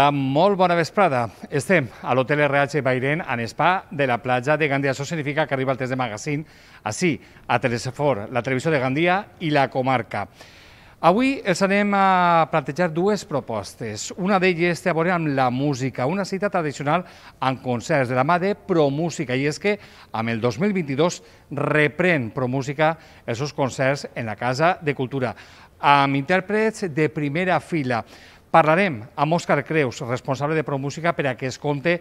Hola, molt bona vesprada. Estem a l'hotel RH Bairén, en spa de la platja de Gandia. Això significa que arriba el test de magazín, així, a Telesfor, la televisió de Gandia i la comarca. Avui els anem a plantejar dues propostes. Una d'elles té a veure amb la música, una cita tradicional en concerts de la mà de Promúsica, i és que amb el 2022 reprèn Promúsica els seus concerts en la Casa de Cultura amb intèrprets de primera fila. Parlarem amb Òscar Creus, responsable de ProMúsica, per a que es compte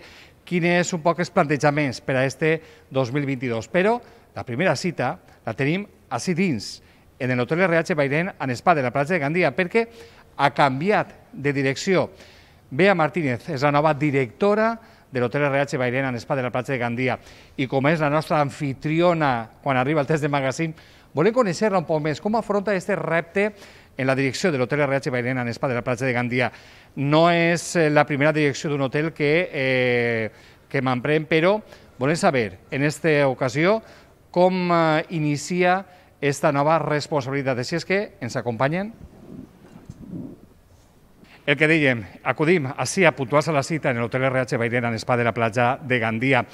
quins és un poc els plantejaments per a este 2022. Però la primera cita la tenim així dins, en el Hotel RH Bairén, en Espà, de la platja de Gandia, perquè ha canviat de direcció. Bea Martínez és la nova directora de l'Hotel RH Bairén en Espa de la platja de Gandia. I com és la nostra anfitriona quan arriba el test de magazín, volem conèixer-la un poc més. Com afronta aquest repte en la direcció de l'hotel RH Bailén en Espa de la platja de Gandia. No és eh, la primera direcció d'un hotel que, eh, que m'emprèn, però volem saber, en aquesta ocasió, com eh, inicia esta nova responsabilitat. Si és que ens acompanyen. El que dèiem, acudim així a puntuar la cita en l'hotel RH Bairena en l'espai de la platja de Gandia.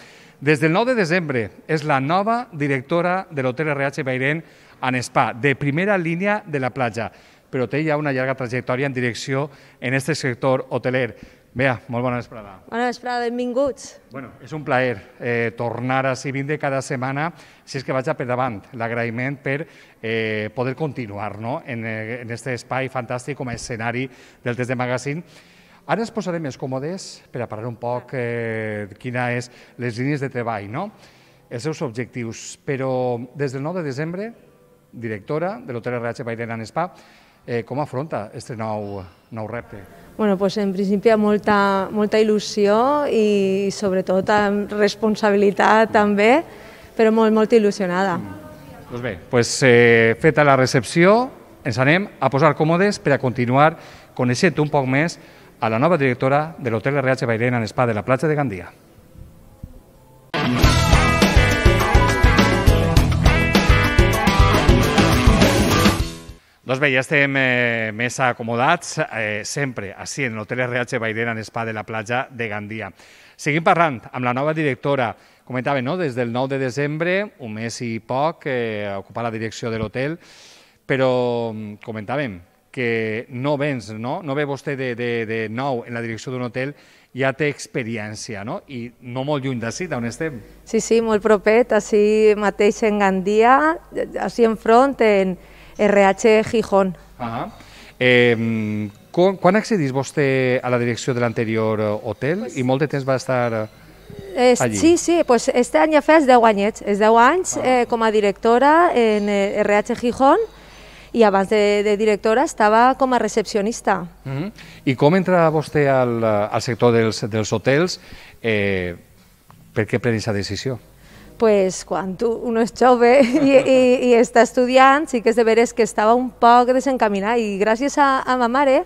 Des del 9 de desembre és la nova directora de l'hotel RH Bailén en Spa, de primera línia de la platja però té ja una llarga trajectòria en direcció en aquest sector hoteler. Bea, molt bona vesprada. Bona vesprada, benvinguts. Bueno, és un plaer eh, tornar a vint de cada setmana, si és que vaig a per davant, l'agraïment per eh, poder continuar no? en, eh, en este espai fantàstic com a escenari del test de magazine. Ara ens posarem més còmodes per a parlar un poc eh, quina és les línies de treball, no? els seus objectius, però des del 9 de desembre, directora de l'Hotel RH Bairena en Spa, Eh, com afronta aquest nou, nou repte? Bueno, pues en principi amb molta, molta il·lusió i sobretot amb responsabilitat també, però molt, molt il·lusionada. Mm. Doncs bé, pues, eh, feta la recepció, ens anem a posar còmodes per a continuar coneixent un poc més a la nova directora de l'Hotel Reatge Bairena en Spa de la platja de Gandia. Doncs bé, ja estem eh, més acomodats, eh, sempre, així, en l'Hotel RH Bairena, en Spa de la platja de Gandia. Seguim parlant amb la nova directora. Comentava, no?, des del 9 de desembre, un mes i poc, eh, ocupar la direcció de l'hotel, però mm, comentàvem que no vens, no? No ve vostè de, de, de nou en la direcció d'un hotel, ja té experiència, no? I no molt lluny d'ací, d'on estem. Sí, sí, molt propet, així mateix en Gandia, així enfront, en, front, en RH Gijón. Ajá. Eh, quan accedís vostè a la direcció de l'anterior eh, hotel pues... i molt de temps va estar eh, es, allí? Sí, sí, pues este any ja fa 10 anys, és 10 anys ah. eh, com a directora en RH eh, Gijón i abans de, de directora estava com a recepcionista. Uh mhm. -huh. I com entra vostè al, al sector dels, dels hotels? Eh, per què pren aquesta decisió? pues, quan tu, un és jove i, i, i està estudiant, sí que és de veres que estava un poc desencaminat i gràcies a, a ma mare, ¿eh?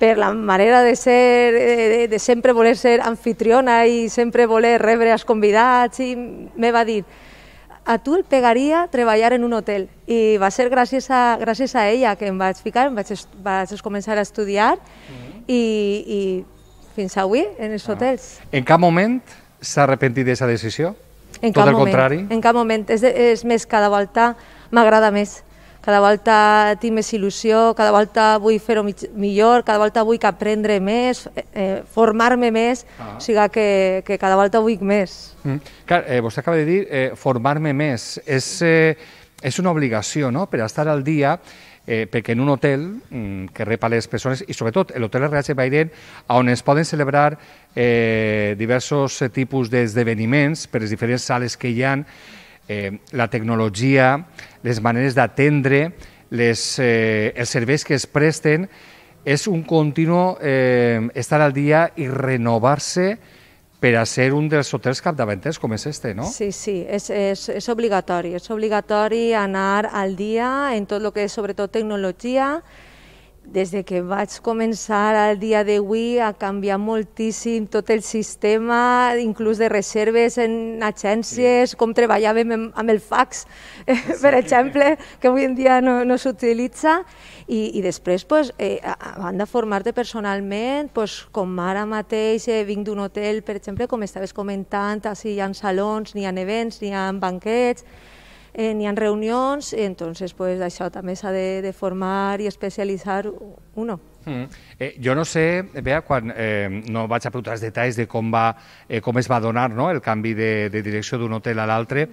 per la manera de ser, de, de sempre voler ser anfitriona i sempre voler rebre els convidats, i me va dir, a tu el pegaria treballar en un hotel. I va ser gràcies a, gràcies a ella que em vaig ficar, em vaig, vaig començar a estudiar mm-hmm. i, i fins avui en els ah. hotels. En cap moment s'ha arrepentit d'aquesta decisió? En Tot el moment, contrari? En cap moment. És, és més, cada volta m'agrada més. Cada volta tinc més il·lusió, cada volta vull fer-ho millor, cada volta vull que aprendre més, eh, formar-me més, ah. o sigui que, que cada volta vull més. Mm. Clar, eh, vostè acaba de dir eh, formar-me més. És, eh, és una obligació, no?, per estar al dia eh, perquè en un hotel mm, que rep a les persones, i sobretot l'hotel RH Bairen, on es poden celebrar eh, diversos eh, tipus d'esdeveniments per les diferents sales que hi ha, eh, la tecnologia, les maneres d'atendre, les, eh, els serveis que es presten, és un continu eh, estar al dia i renovar-se per a ser un dels hotels capdavanters com és este, no? Sí, sí, és, és, és obligatori. És obligatori anar al dia en tot el que és, sobretot, tecnologia, des de que vaig començar al dia d'avui ha canviat moltíssim tot el sistema, inclús de reserves en agències, sí. com treballàvem amb el fax, sí. per exemple, que avui en dia no, no s'utilitza. I, I després, pues, eh, a banda de formar-te personalment, pues, com ara mateix eh, vinc d'un hotel, per exemple, com estaves comentant, així hi ha salons, ni ha events, ni ha banquets, eh, n'hi ha reunions, i entonces pues, això també s'ha de, de formar i especialitzar uno. Mm. Eh, jo no sé, Bea, quan, eh, no vaig a preguntar els detalls de com, va, eh, com es va donar no? el canvi de, de direcció d'un hotel a l'altre,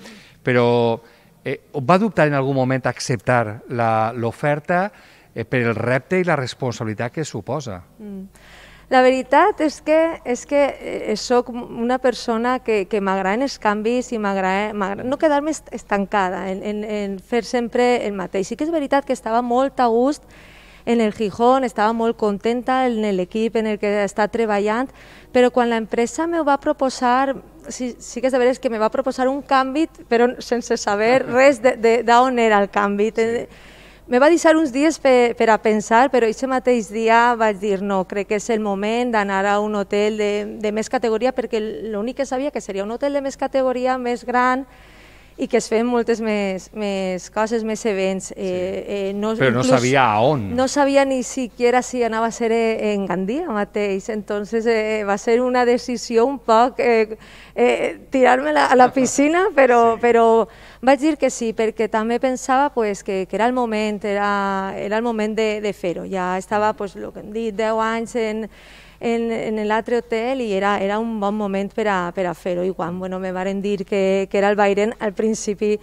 però eh, va dubtar en algun moment acceptar l'oferta eh, per el repte i la responsabilitat que suposa? Mm. La veritat és que, és que eh, sóc una persona que, que m'agraden els canvis i m'agrada no quedar-me estancada en, en, en fer sempre el mateix. Sí que és veritat que estava molt a gust en el Gijón, estava molt contenta en l'equip en el que està treballant, però quan l'empresa me va proposar, sí, sí que és de veres que me va proposar un canvi, però sense saber ah. res d'on era el canvi. Sí me va deixar uns dies per, per a pensar, però aquest mateix dia vaig dir no, crec que és el moment d'anar a un hotel de, de més categoria, perquè l'únic que sabia que seria un hotel de més categoria, més gran, i que es feien moltes més, més coses, més events. Sí. Eh, eh, no, Però no sabia a on. No sabia ni siquiera si anava a ser eh, en Gandia mateix. Entonces eh, va ser una decisió un poc... Eh, eh, Tirar-me a la piscina, però, sí. però vaig dir que sí, perquè també pensava pues, que, que era el moment, era, era el moment de, de fer-ho. Ja estava, pues, el que hem dit, 10 anys en, en, en l'altre hotel i era, era un bon moment per a, per a fer-ho. I quan bueno, me varen dir que, que era el Bayern, al principi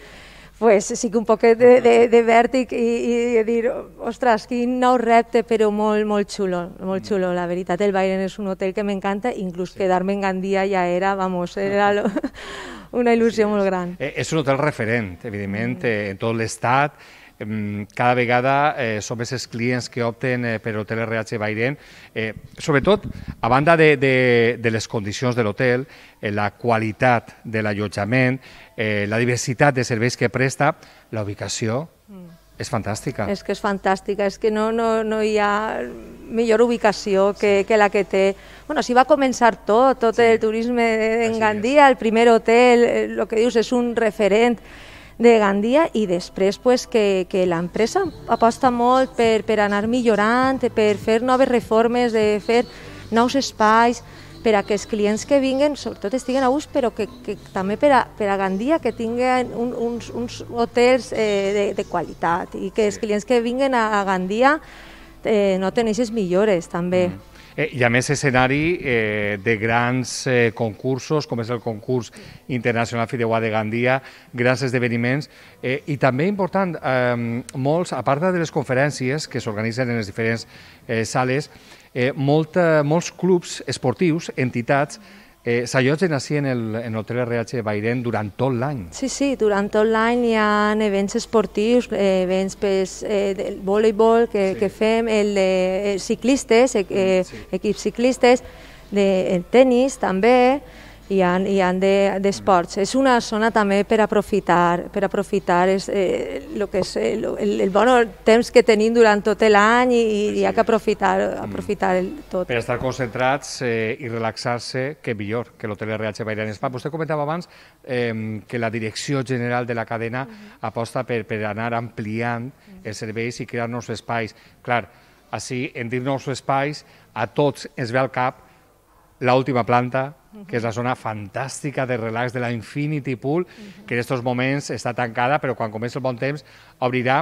pues, sí que un poc de, de, de vèrtic i, i, de dir, ostres, quin nou repte, però molt, molt xulo, molt xulo, mm. la veritat. El Bayern és un hotel que m'encanta, inclús sí. quedar-me en Gandia ja era, vamos, era lo, una il·lusió sí, molt gran. És eh, un hotel referent, evidentment, mm. en tot l'estat, cada vegada eh, són més els clients que opten eh, per l'hotel RH Bairén, eh, sobretot a banda de, de, de les condicions de l'hotel, eh, la qualitat de l'allotjament, eh, la diversitat de serveis que presta, la ubicació, mm. És fantàstica. És que és fantàstica, és que no, no, no hi ha millor ubicació que, sí. que la que té. Bueno, si va començar tot, tot sí. el turisme en Gandia, el primer hotel, el eh, que dius és un referent, de Gandia i després pues, que, que l'empresa aposta molt per, per anar millorant, per fer noves reformes, de fer nous espais, per a que els clients que vinguen, sobretot estiguen a gust, però que, que també per a, per a Gandia, que tinguen un, uns, uns hotels eh, de, de qualitat i que els clients que vinguen a, a Gandia eh, tenen aquestes millores també. Mm. Eh, I a més escenari eh, de grans eh, concursos, com és el concurs internacional Fideuà de Gandia, grans esdeveniments, eh, i també important, eh, molts, a part de les conferències que s'organitzen en les diferents eh, sales, eh, eh, molts clubs esportius, entitats, Eh, s'allotgen així en el, en l'hotel RH Bairén durant tot l'any. Sí, sí, durant tot l'any hi ha events esportius, eh, events pues, eh, del voleibol que, sí. que fem, el de eh, ciclistes, eh, mm, eh, sí. equips ciclistes, de, el tennis també, hi ha, hi ha d'esports. De, és una zona també per aprofitar, per aprofitar és, eh, lo que és, eh, el, el, el bon temps que tenim durant tot l'any i, i hi ha que aprofitar, mm. aprofitar el, tot. Per estar concentrats eh, i relaxar-se, que millor que l'hotel RH Bairan Spa. Vostè comentava abans eh, que la direcció general de la cadena mm. aposta per, per anar ampliant mm. els serveis i crear nous espais. Clar, així, en dir nous espais, a tots ens ve al cap la última planta, que és la zona fantàstica de relax de la Infinity Pool, que en aquests moments està tancada, però quan comença el bon temps obrirà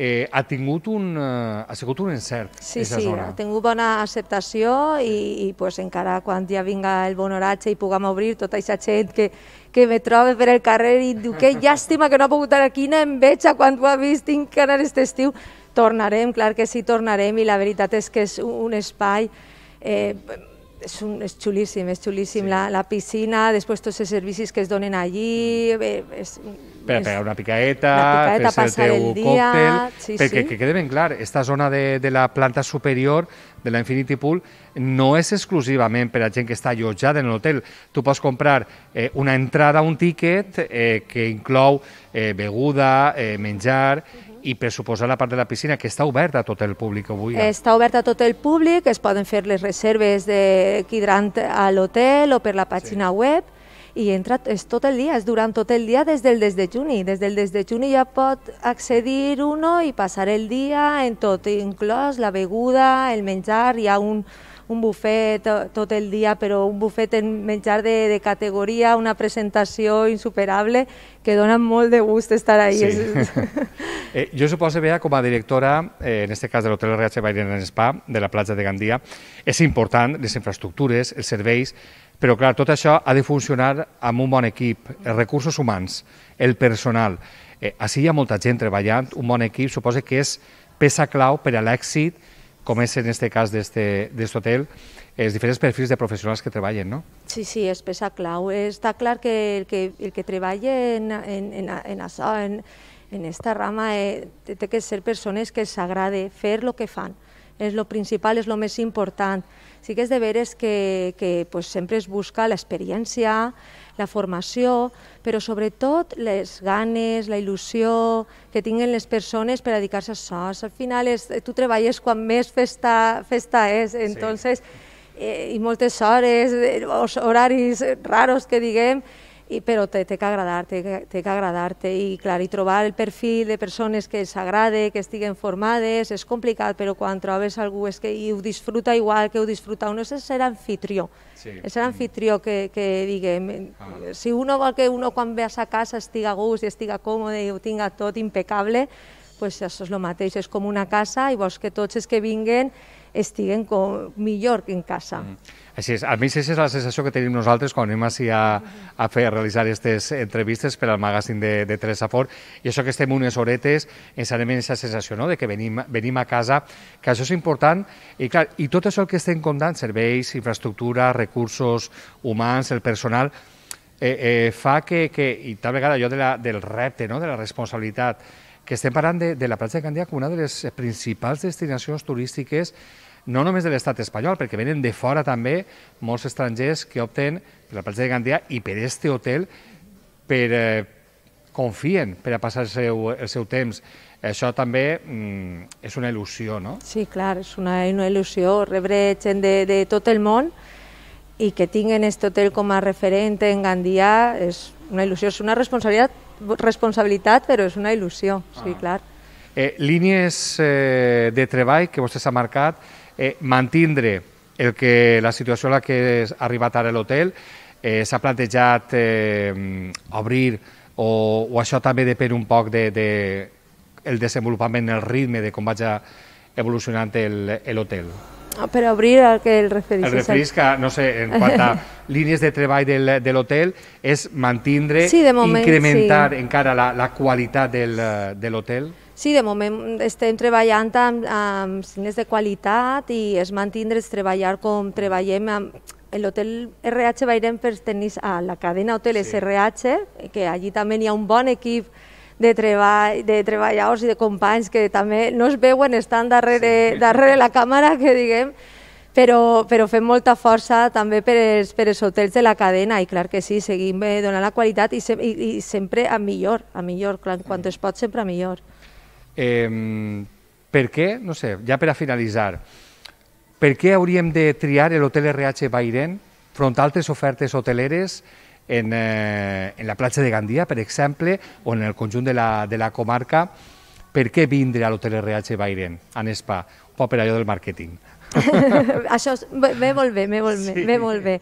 eh, ha tingut un, eh, ha sigut un encert. Sí, sí, zona. ha tingut bona acceptació i, i pues, encara quan ja vinga el bon horatge i puguem obrir tota aquesta gent que, que me trobe per el carrer i diu que llàstima que no ha pogut anar aquí, em veig quan ho ha vist, tinc que anar aquest estiu. Tornarem, clar que sí, tornarem i la veritat és que és un espai eh, és, un, és xulíssim, és xulíssim. Sí. La, la piscina, després tots els servicis que es donen allí... Bé, és, per pegar una picaeta, picaeta fer-se el teu el dia, còctel... Sí, perquè sí. que quede ben clar, esta zona de, de la planta superior de la Infinity Pool no és exclusivament per a gent que està allotjada en l'hotel. Tu pots comprar eh, una entrada, un tiquet, eh, que inclou eh, beguda, eh, menjar... Uh i per suposar la part de la piscina que està oberta a tot el públic avui. Eh? Està oberta a tot el públic, es poden fer les reserves de quadrant a l'hotel o per la pàgina sí. web i entra, és tot el dia, és durant tot el dia des del des de juny. Des del des de juny ja pot accedir uno i passar el dia en tot, inclòs la beguda, el menjar, hi ha un, un bufet tot el dia, però un bufet en menjar de, de categoria, una presentació insuperable, que dona molt de gust estar ahí. Sí. eh, jo suposo, Bea, eh, com a directora, eh, en aquest cas de l'Hotel RH Bairén en Spa, de la platja de Gandia, és important les infraestructures, els serveis, però clar, tot això ha de funcionar amb un bon equip, els recursos humans, el personal. Eh, així hi ha molta gent treballant, un bon equip suposa que és peça clau per a l'èxit com és en aquest cas d'aquest hotel, els diferents perfils de professionals que treballen, no? Sí, sí, és peça clau. Està clar que el que, el que treballa en, en, en, en això, en, en esta rama, eh, té que ser persones que s'agrade fer el que fan. És lo principal, és lo més important sí que és de veres que, que pues, sempre es busca l'experiència, la formació, però sobretot les ganes, la il·lusió que tinguen les persones per dedicar-se a això. Al final és, eh, tu treballes quan més festa, festa és, sí. entonces, eh, i moltes hores, eh, horaris raros que diguem, i, però té, té que agradar, té, té que agradar-te i clar, i trobar el perfil de persones que agrade, que estiguen formades, és complicat, però quan trobes algú és que i ho disfruta igual que ho disfruta un, és ser anfitrió, sí. és ser anfitrió que, que diguem, ah. si uno vol que uno quan ve a sa casa estiga a gust i estiga còmode i ho tinga tot impecable, pues això és el mateix, és com una casa i vols que tots els que vinguen estiguen com, millor que en casa. Mm. Així és. Almenys aquesta és la sensació que tenim nosaltres quan anem així a, a fer, a realitzar aquestes entrevistes per al magazín de, de Teresa Fort. I això que estem unes horetes ens anem en aquesta sensació no? de que venim, venim a casa, que això és important. I, clar, I tot això que estem comptant, serveis, infraestructura, recursos humans, el personal, eh, eh, fa que, que, i tal vegada allò de la, del repte, no? de la responsabilitat, que estem parlant de, de la platja de Gandia com una de les principals destinacions turístiques no només de l'estat espanyol, perquè venen de fora també molts estrangers que opten per la platja de Gandia i per este hotel per, eh, confien per a passar el seu, el seu temps. Això també mm, és una il·lusió, no? Sí, clar, és una, una il·lusió rebre gent de, de tot el món i que tinguen aquest hotel com a referent en Gandia és una il·lusió, és una responsabilitat, responsabilitat però és una il·lusió, ah. sí, clar. Eh, línies eh, de treball que vostè s'ha marcat, eh, mantindre el que, la situació a la que ha arribat ara l'hotel. Eh, S'ha plantejat eh, obrir, o, o això també depèn un poc de, de el desenvolupament, el ritme de com vaja evolucionant l'hotel. Ah, per obrir el que el referís. El referís que, no sé, en quant a línies de treball del, de l'hotel, és mantindre, sí, moment, incrementar sí. encara la, la qualitat del, de l'hotel? Sí, de moment mm, estem treballant amb, amb signes de qualitat i es mantindre's treballar com treballem amb l'hotel RH Bairén pertenís a la cadena Hotel sí. SRH, que allí també hi ha un bon equip de, treball, de treballadors i de companys que també no es veuen, estan darrere, sí. darrere la càmera, que diguem, però, però fem molta força també per els, per els hotels de la cadena i clar que sí, seguim eh, donant la qualitat i, se, i, i sempre a millor, a millor, clar, quan es pot sempre a millor. Eh, per què? No sé, ja per a finalitzar, per què hauríem de triar l'hotel RH Bairen front a altres ofertes hoteleres en, eh, en la platja de Gandia, per exemple, o en el conjunt de la, de la comarca, per què vindre a l'hotel RH Bairen, a Nespa, o per allò del màrqueting? Això ve molt bé, ve molt bé, sí. ve molt bé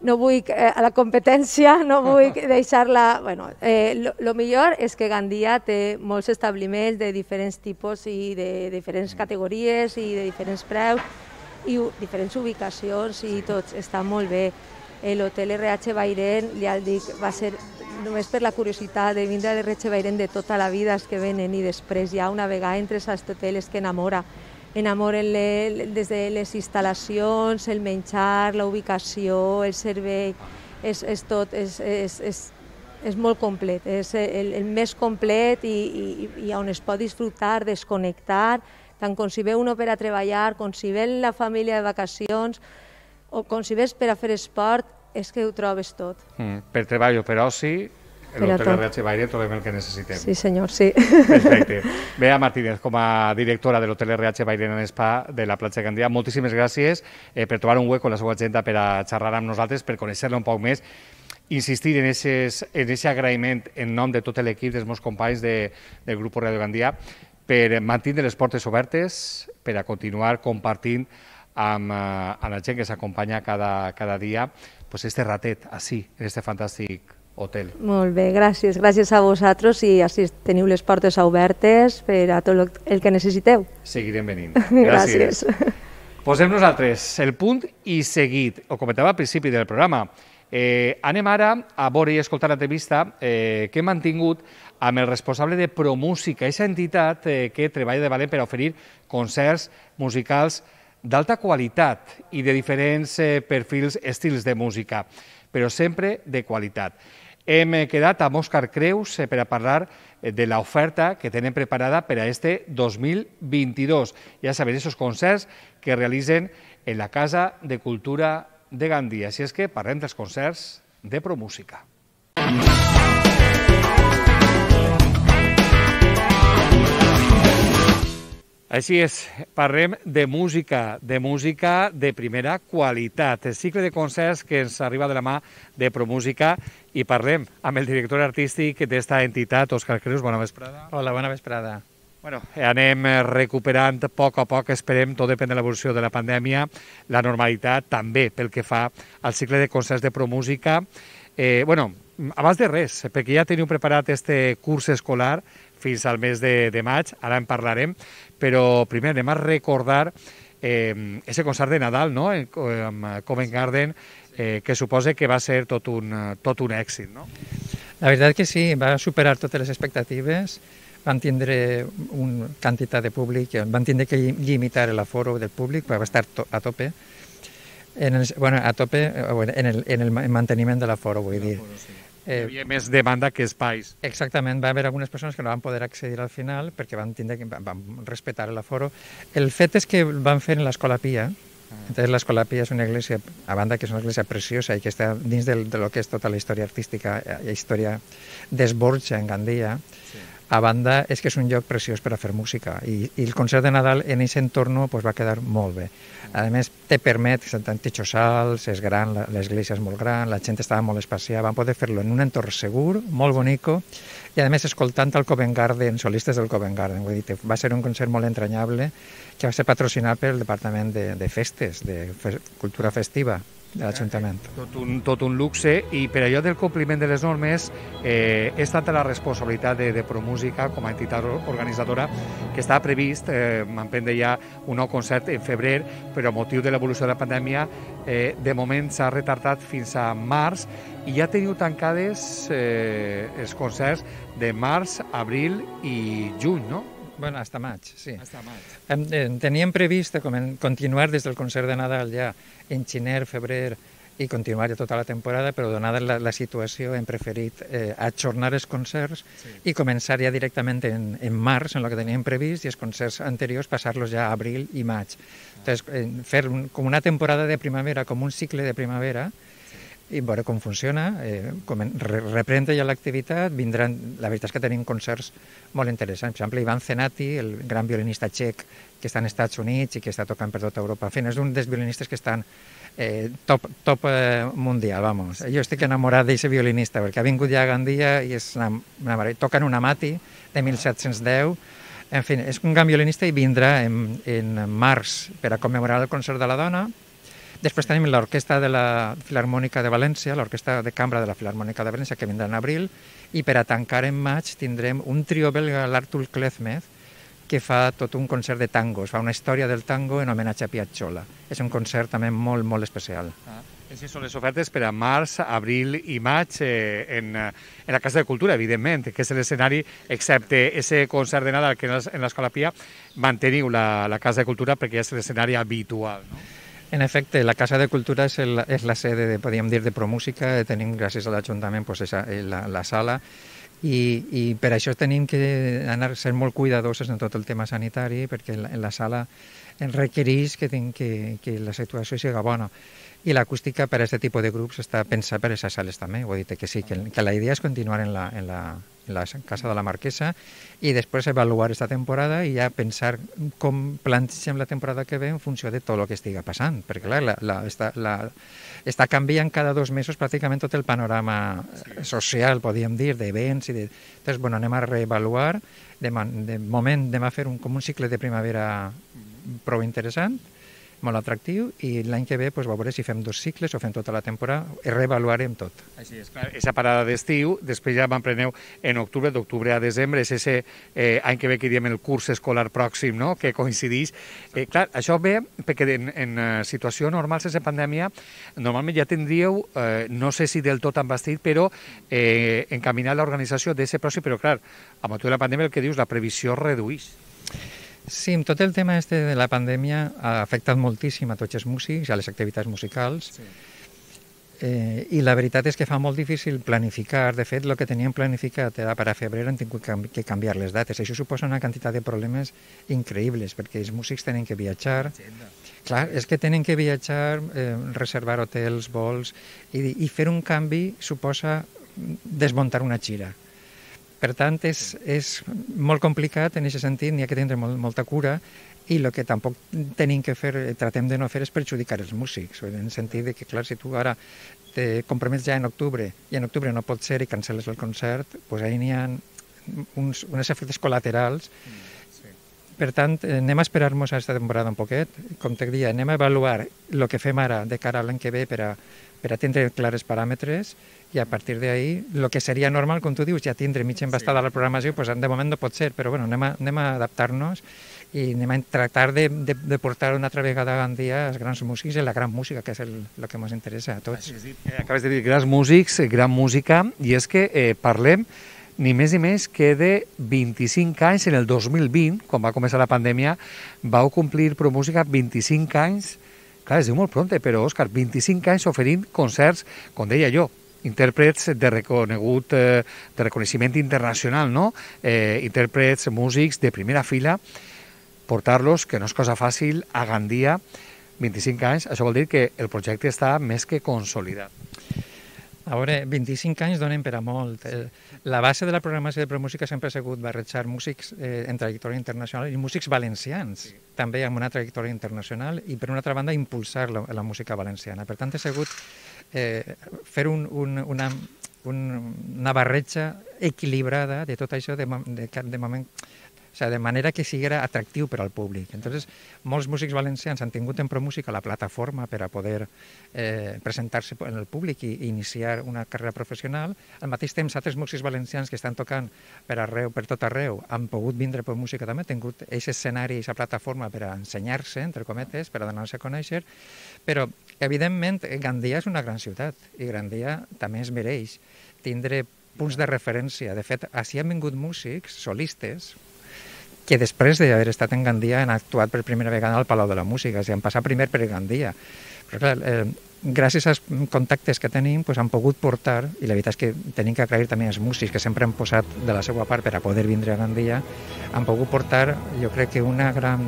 no vull eh, a la competència, no vull deixar-la... Bueno, eh, lo, millor és que Gandia té molts establiments de diferents tipus i de diferents mm. categories i de diferents preus i diferents ubicacions i tot està molt bé. Eh, l'hotel RH Bairen, ja el dic, va ser només per la curiositat de vindre a RH Bairen de tota la vida els que venen i després ja una vegada entres als hotels que enamora enamoren des de les instal·lacions, el menjar, la ubicació, el servei, és, és tot, és, és, és, és molt complet, és el, el més complet i, i, i on es pot disfrutar, desconnectar, tant com si ve un per a treballar, com si ve la família de vacacions, o com si ves per a fer esport, és que ho trobes tot. Mm, per treball o per oci, l'Hotel RH Baire trobem el que necessitem. Sí, senyor, sí. Perfecte. Bea Martínez, com a directora de l'Hotel RH Baire en Spa de la platja Gandia, moltíssimes gràcies eh, per trobar un hueco en la seva agenda per a xerrar amb nosaltres, per conèixer-la un poc més insistir en aquest en ese agraïment en nom de tot l'equip dels meus companys de, del grup Radio Gandia per mantenir les portes obertes, per a continuar compartint amb, eh, amb la gent que s'acompanya cada, cada dia pues este ratet, així, en este fantàstic hotel. Molt bé, gràcies. Gràcies a vosaltres i així teniu les portes obertes per a tot el que necessiteu. Seguirem venint. Gràcies. gràcies. Posem nosaltres el punt i seguit. Ho comentava al principi del programa. Eh, anem ara a veure i escoltar l'entrevista eh, que hem mantingut amb el responsable de Promúsica, aquesta entitat eh, que treballa de valent per oferir concerts musicals d'alta qualitat i de diferents eh, perfils, estils de música, però sempre de qualitat. Hem quedat amb Òscar Creus eh, per a parlar eh, de l'oferta que tenen preparada per a este 2022. Ja sabem, aquests concerts que realitzen en la Casa de Cultura de Gandia. Així és que parlem dels concerts de Promúsica. Música Així és, parlem de música, de música de primera qualitat. El cicle de concerts que ens arriba de la mà de Promúsica i parlem amb el director artístic d'esta entitat, Òscar Creus. Bona vesprada. Hola, bona vesprada. Bueno, anem recuperant a poc a poc, esperem, tot depèn de l'evolució de la pandèmia, la normalitat també pel que fa al cicle de concerts de Promúsica. Eh, bueno, abans de res, perquè ja teniu preparat este curs escolar fins al mes de, de maig, ara en parlarem, però primer anem a recordar eh, ese concert de Nadal, no?, en, en Covent Garden, eh, que suposa que va ser tot un, tot un èxit, no? La veritat que sí, va superar totes les expectatives, van tindre una quantitat de públic, van tindre que limitar l'aforo del públic, va estar to a tope, en el, bueno, a tope eh, en el, en el manteniment de l'aforo, vull dir. Sí. Eh, hi havia més demanda que espais. Exactament, va haver algunes persones que no van poder accedir al final perquè van, tindre, van, van respetar l'aforo. El fet és que van fer en l'escola Pia, ah. Entonces, l'escola Pia és una església, a banda que és una església preciosa i que està dins del, de lo que és tota la història artística, eh, la història d'Esborja en Gandia, sí a banda, és que és un lloc preciós per a fer música i, i el concert de Nadal en aquest entorn pues, doncs, va quedar molt bé. A més, te permet sentir salts, és gran, l'església és molt gran, la gent estava molt espaciada, van poder fer-lo en un entorn segur, molt bonico, i a més escoltant el Covent Garden, solistes del Covent Garden, vull dir, va ser un concert molt entranyable que va ser patrocinat pel Departament de, de Festes, de fe, Cultura Festiva, de l'Ajuntament. Eh, tot, un, tot un luxe i per allò del compliment de les normes eh, és tanta la responsabilitat de, de Promúsica com a entitat organitzadora que estava previst, eh, m'emprende ja un nou concert en febrer, però a motiu de l'evolució de la pandèmia eh, de moment s'ha retardat fins a març i ja teniu tancades eh, els concerts de març, abril i juny, no? Bueno, hasta maig, sí. Hasta maig. Eh, teníem previst continuar des del concert de Nadal ja en xiner, febrer, i continuar tota la temporada, però donada la, la situació hem preferit eh, ajornar els concerts sí. i començar ja directament en, en març, en el que teníem previst, i els concerts anteriors passar-los ja a abril i maig. Ah. Entonces, eh, fer un, com una temporada de primavera, com un cicle de primavera, i veure com funciona, eh, com reprendre ja l'activitat, vindran, la veritat és que tenim concerts molt interessants, per exemple, Ivan Zenati, el gran violinista txec que està als Estats Units i que està tocant per tota Europa, en fi, és un dels violinistes que estan eh, top, top eh, mundial, vamos. Jo estic enamorat d'aquest violinista, perquè ha vingut ja a Gandia i és una, una mare... toca una mati de 1710, en fi, és un gran violinista i vindrà en, en març per a commemorar el concert de la dona, Després tenim l'Orquestra de la Filarmònica de València, l'Orquestra de Cambra de la Filarmònica de València, que vindrà en abril, i per a tancar en maig tindrem un trio belga, l'Artur Klezmez, que fa tot un concert de tango, es fa una història del tango en homenatge a Piazzolla. És un concert també molt, molt especial. Ah. Aquestes són les ofertes per a març, abril i maig eh, en, eh, en la Casa de Cultura, evidentment, que és l'escenari, excepte ese concert de Nadal que en l'Escola Pia manteniu la, la Casa de Cultura perquè és l'escenari habitual. No? En efecte, la Casa de Cultura és, el, és la sede, de, podríem dir, de Promúsica. Tenim, gràcies a l'Ajuntament, pues, esa, eh, la, la sala i, i per això tenim que anar ser molt cuidadosos en tot el tema sanitari perquè la, la sala en requereix que, que, que la situació sigui bona i l'acústica per a aquest tipus de grups està pensada per a aquestes sales també, Ho he dit que sí, que, que la idea és continuar en la, en la, en la casa de la marquesa, i després avaluar aquesta temporada i ja pensar com plantegem la temporada que ve en funció de tot el que estiga passant, perquè clar, la, la, està, la, està canviant cada dos mesos pràcticament tot el panorama sí. social, podríem dir, d'events i de... Entonces, bueno, anem a reavaluar, de, de moment anem a fer un, com un cicle de primavera prou interessant, molt atractiu i l'any que ve doncs, va veure si fem dos cicles o fem tota la temporada, i reavaluarem tot. Així és, clar, esa parada d'estiu, després ja m'empreneu en octubre, d'octubre a desembre, és ese eh, any que ve que diem el curs escolar pròxim, no?, que coincideix. Eh, clar, això ve perquè en, en eh, situació normal sense pandèmia, normalment ja tindríeu, eh, no sé si del tot envestit, però eh, encaminar l'organització d'aquest pròxim, però clar, amb tota la pandèmia el que dius, la previsió redueix. Sí, amb tot el tema este de la pandèmia ha afectat moltíssim a tots els músics, a les activitats musicals, sí. eh, i la veritat és que fa molt difícil planificar. De fet, el que teníem planificat era per a febrer hem tingut que canviar les dates. Això suposa una quantitat de problemes increïbles, perquè els músics tenen que viatjar... Clar, és que tenen que viatjar, eh, reservar hotels, vols, i, i fer un canvi suposa desmuntar una gira. Per tant, és, és molt complicat en aquest sentit, n'hi ha que tindre molt, molta cura i el que tampoc tenim que fer, eh, tratem de no fer és perjudicar els músics, en el sentit de que, clar, si tu ara te compromets ja en octubre i en octubre no pot ser i canceles el concert, doncs pues ahí n'hi ha uns, unes efectes col·laterals mm, per tant, eh, anem a esperar-nos a aquesta temporada un poquet. Com te dia, anem a avaluar el que fem ara de cara a l'any que ve per a, per a tindre clares paràmetres i a partir d'ahí, el que seria normal, com tu dius, ja tindre mitja embastada sí. la programació, pues, de moment no pot ser, però bueno, anem a, anem a adaptar-nos i anem a tractar de, de, de portar una altra vegada en dia els grans músics i la gran música, que és el, el que ens interessa a tots. Dit, eh, acabes de dir grans músics, eh, gran música, i és que eh, parlem ni més ni més que de 25 anys en el 2020, quan va començar la pandèmia, vau complir Promúsica 25 anys Clar, es diu molt prompte, però, Òscar, 25 anys oferint concerts, com deia jo, intèrprets de reconegut, eh, de reconeixement internacional, no? Eh, intèrprets, músics de primera fila, portar-los, que no és cosa fàcil, a Gandia, 25 anys, això vol dir que el projecte està més que consolidat. A veure, 25 anys donen per a molt. Eh, la base de la programació de ProMúsica sempre ha sigut barrejar músics eh, en trajectòria internacional i músics valencians, sí. també amb una trajectòria internacional, i per una altra banda impulsar la, la música valenciana. Per tant, ha sigut eh, fer un, un, una, un, una barreja equilibrada de tot això de, de, de moment sea, de manera que siguiera atractiu per al públic. Entonces, molts músics valencians han tingut en ProMúsica la plataforma per a poder eh, presentar-se en el públic i, i iniciar una carrera professional. Al mateix temps, altres músics valencians que estan tocant per arreu, per tot arreu, han pogut vindre per música també, han tingut aquest escenari aquesta plataforma per a ensenyar-se, entre cometes, per a donar-se a conèixer, però, evidentment, Gandia és una gran ciutat i Gandia també es mereix tindre punts de referència. De fet, així han vingut músics, solistes, que després d'haver estat en Gandia han actuat per primera vegada al Palau de la Música, o sigui, han passat primer per Gandia. Però clar, eh, gràcies als contactes que tenim pues, han pogut portar, i la veritat és que tenim que agrair també als músics que sempre han posat de la seva part per a poder vindre a Gandia, han pogut portar, jo crec que una gran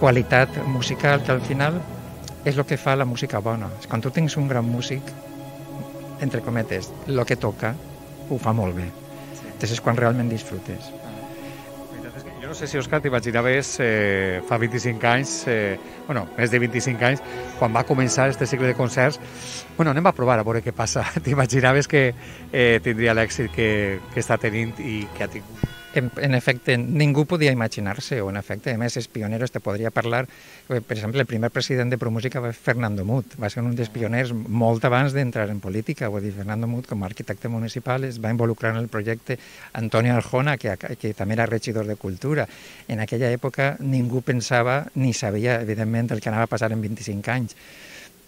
qualitat musical que al final és el que fa la música bona. Quan tu tens un gran músic, entre cometes, el que toca ho fa molt bé. Entonces és quan realment disfrutes no sé si, Òscar, t'imaginaves eh, fa 25 anys, eh, bueno, més de 25 anys, quan va començar este cicle de concerts, bueno, anem a provar a veure què passa. T'imaginaves que eh, tindria l'èxit que, que està tenint i que ha tingut? en, en efecte, ningú podia imaginar-se, o en efecte, a més, els pioneros, te podria parlar, eh, per exemple, el primer president de ProMúsica va ser Fernando Mut, va ser un dels pioners molt abans d'entrar en política, vull dir, Fernando Mut, com a arquitecte municipal, es va involucrar en el projecte Antonio Arjona, que, que també era regidor de Cultura. En aquella època ningú pensava ni sabia, evidentment, el que anava a passar en 25 anys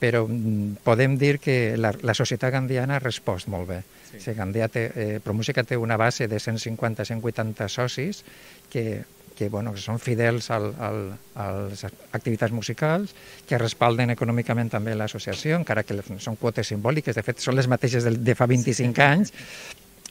però mm, podem dir que la, la societat gandiana ha respost molt bé. Sí. O sigui, Gandia té, eh, Promúsica té una base de 150-180 socis que, que bueno, que són fidels al, al, a les activitats musicals, que respalden econòmicament també l'associació, encara que són quotes simbòliques, de fet són les mateixes de, de fa 25 sí. anys,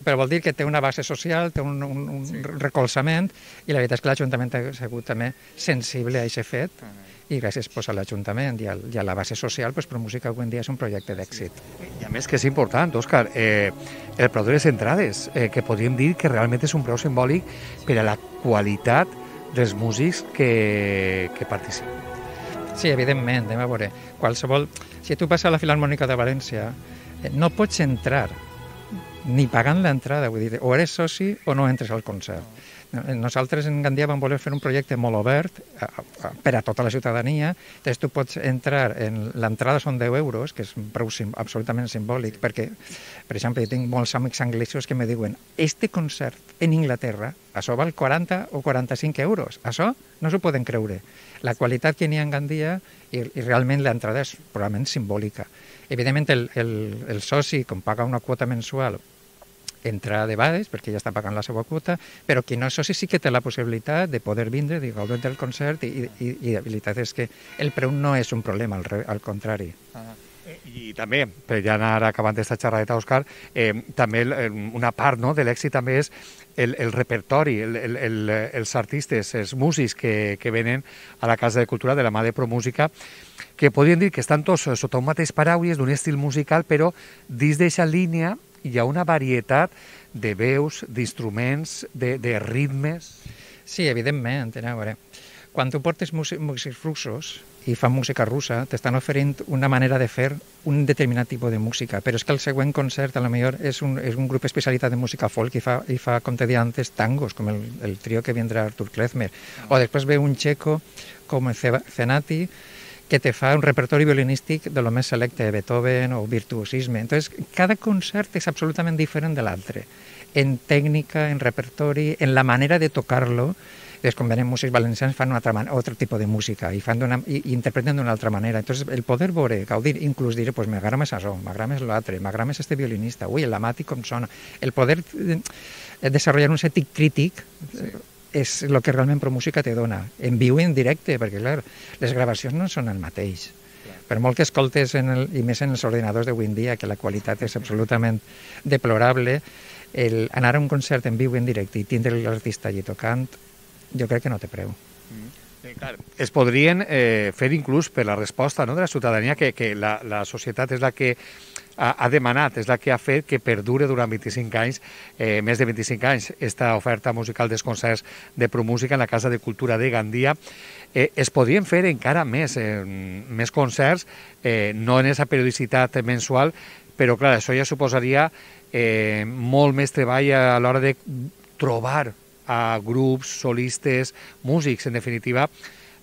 però vol dir que té una base social, té un, un, un sí. recolzament, i la veritat és que l'Ajuntament ha sigut també sensible a aquest fet, ah, i gràcies pues, a l'Ajuntament i, i a la base social, pues, música avui en dia és un projecte d'èxit. I a més que és important, Òscar, eh, el preu de les entrades, eh, que podríem dir que realment és un preu simbòlic per a la qualitat dels músics que, que participen. Sí, evidentment, anem a veure. Qualsevol... Si tu vas a la Filarmònica de València, eh, no pots entrar ni pagant l'entrada, vull dir, o eres soci o no entres al concert. Eh, nosaltres en Gandia vam voler fer un projecte molt obert per a tota la ciutadania. Llavors tu pots entrar, en l'entrada són 10 euros, que és un sim, absolutament simbòlic, perquè, per exemple, tinc molts amics anglesos que me diuen este concert en Inglaterra, això val 40 o 45 euros. Això no s'ho poden creure. La qualitat que n'hi ha en Gandia i, i realment l'entrada és probablement simbòlica. Evidentment, el, el, el soci, com paga una quota mensual, entrar de vades, perquè ja està pagant la seva quota, però qui no soci sí que té la possibilitat de poder vindre, de gaudir del concert, i, i, i la veritat és que el preu no és un problema, al, al contrari. Ah eh, i també, per ja anar acabant d'esta xerradeta, Òscar, eh, també el, una part no, de l'èxit també és el, el repertori, el, el, el, els artistes, els músics que, que venen a la Casa de Cultura de la mà de Música, que podríem dir que estan tots sota un mateix paraules d'un estil musical, però dins d'aquesta línia hi ha una varietat de veus, d'instruments, de, de ritmes... Sí, evidentment, a veure. Quan tu portes músics russos i fan música russa, t'estan oferint una manera de fer un determinat tipus de música, però és que el següent concert, a la millor, és un, és un grup especialitat de música folk i fa, i fa com te deia antes, tangos, com el, el trio que vindrà Artur Klezmer. O després ve un txeco com Cenati, Ceba que te fa un repertori violinístic de lo més selecte, de Beethoven o virtuosisme. Entonces, cada concert és absolutament diferent de l'altre, en tècnica, en repertori, en la manera de tocar-lo. Després, quan venen músics valencians, fan un altre, altre tipus de música i, fan i, i interpreten d'una altra manera. Entonces, el poder veure, gaudir, inclús dir, pues, m'agrada més això, m'agrada més l'altre, m'agrada més este violinista, ui, el Amati com sona. El poder eh, desenvolupar un sentit crític sí és el que realment ProMúsica te dona, en viu en directe, perquè clar, les gravacions no són el mateix. Per molt que escoltes, en el, i més en els ordinadors d'avui en dia, que la qualitat és absolutament deplorable, el anar a un concert en viu en directe i tindre l'artista allí tocant, jo crec que no té preu. Mm. Eh, clar, es podrien eh, fer inclús per la resposta no, de la ciutadania, que, que la, la societat és la que ha, ha demanat, és la que ha fet que perdure durant 25 anys, eh, més de 25 anys, esta oferta musical dels concerts de Promúsica en la Casa de Cultura de Gandia. Eh, es podien fer encara més, eh, més concerts, eh, no en aquesta periodicitat mensual, però clar, això ja suposaria eh, molt més treball a l'hora de trobar a grups, solistes, músics, en definitiva,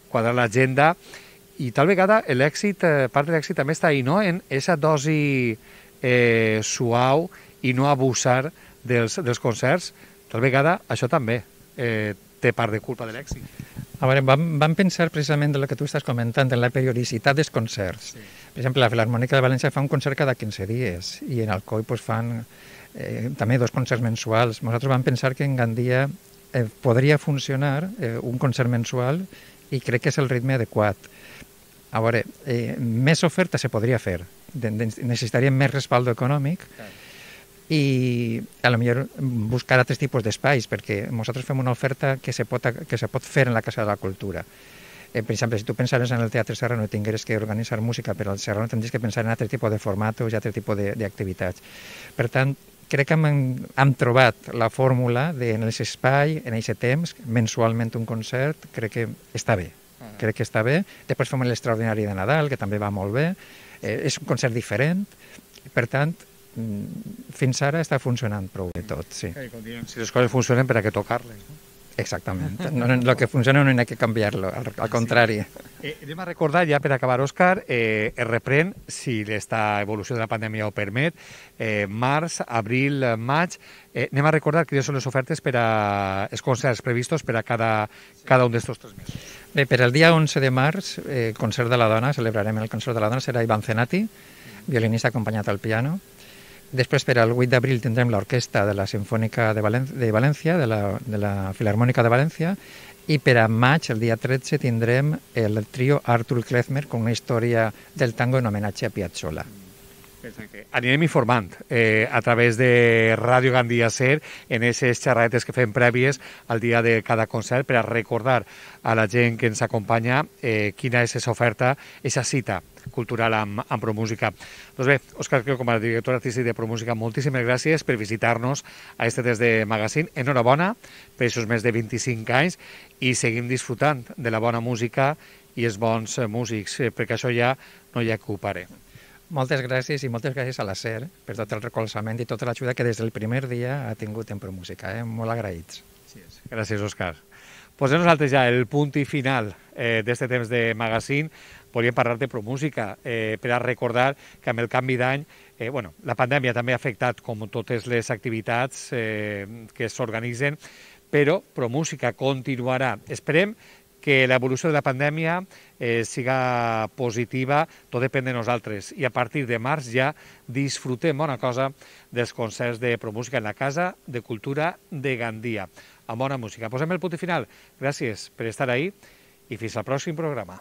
quadrar l'agenda, i tal vegada l'èxit, eh, part de l'èxit també està ahí, no? en aquesta dosi eh, suau i no abusar dels, dels concerts. Tal vegada això també eh, té part de culpa de l'èxit. A veure, vam, vam pensar precisament en el que tu estàs comentant, en la periodicitat dels concerts. Sí. Per exemple, la Filarmònica de València fa un concert cada 15 dies i en Alcoi pues, fan eh, també dos concerts mensuals. Nosaltres vam pensar que en Gandia eh, podria funcionar eh, un concert mensual i crec que és el ritme adequat. A veure, eh, més oferta se podria fer, necessitaríem més respaldo econòmic i a lo millor buscar altres tipus d'espais, perquè nosaltres fem una oferta que se, pot, que se pot fer en la Casa de la Cultura. Eh, per exemple, si tu pensaves en el Teatre Serrano i tingueres que organitzar música per al Serrano, tindries que pensar en altre tipus de formats o altre tipus d'activitats. Per tant, crec que hem, hem trobat la fórmula de, en aquest espai, en aquest temps, mensualment un concert, crec que està bé. -huh. crec que està bé. Després fem l'extraordinari de Nadal, que també va molt bé. Eh, és un concert diferent, per tant, mm, fins ara està funcionant prou bé tot, sí. si les coses funcionen, per a què tocar-les, no? Exactament. No, no, lo que funciona no hay que cambiarlo, al, al contrari. Sí. Eh, anem a recordar, ja per acabar, Òscar, eh, es reprèn, si aquesta evolució de la pandèmia ho permet, eh, març, abril, maig. Eh, anem a recordar quines són les ofertes per a els concerts previstos per a cada, sí. cada un d'estos tres mesos. Bé, per al dia 11 de març, eh, concert de la dona, celebrarem el concert de la dona, serà Ivan Zenati, violinista acompanyat al piano, Després, per al 8 d'abril, tindrem l'orquestra de la Sinfònica de, Valen de València, de la, de la Filarmònica de València, i per a maig, el dia 13, tindrem el trio Arthur Klezmer, con una història del tango en homenatge a Piazzolla. Exacte. Anirem informant eh, a través de Ràdio Gandia Ser en aquestes xerraetes que fem prèvies al dia de cada concert per a recordar a la gent que ens acompanya eh, quina és aquesta oferta, aquesta cita cultural amb, amb Promúsica. Doncs bé, Òscar, com a director artístic de Promúsica, moltíssimes gràcies per visitar-nos a este des de Magazine. Enhorabona per aquests més de 25 anys i seguim disfrutant de la bona música i els bons eh, músics, eh, perquè això ja no hi ocuparé. Moltes gràcies i moltes gràcies a la SER per tot el recolzament i tota l'ajuda que des del primer dia ha tingut en ProMúsica. Eh? Molt agraïts. Sí, gràcies, Òscar. Posem nosaltres ja el punt i final eh, d'aquest temps de magazine. Volíem parlar de ProMúsica eh, per a recordar que amb el canvi d'any eh, bueno, la pandèmia també ha afectat com totes les activitats eh, que s'organitzen, però ProMúsica continuarà. Esperem que l'evolució de la pandèmia eh, siga positiva, tot depèn de nosaltres. I a partir de març ja disfrutem bona cosa dels concerts de Promúsica en la Casa de Cultura de Gandia, amb bona música. Posem el punt final. Gràcies per estar ahí i fins al pròxim programa.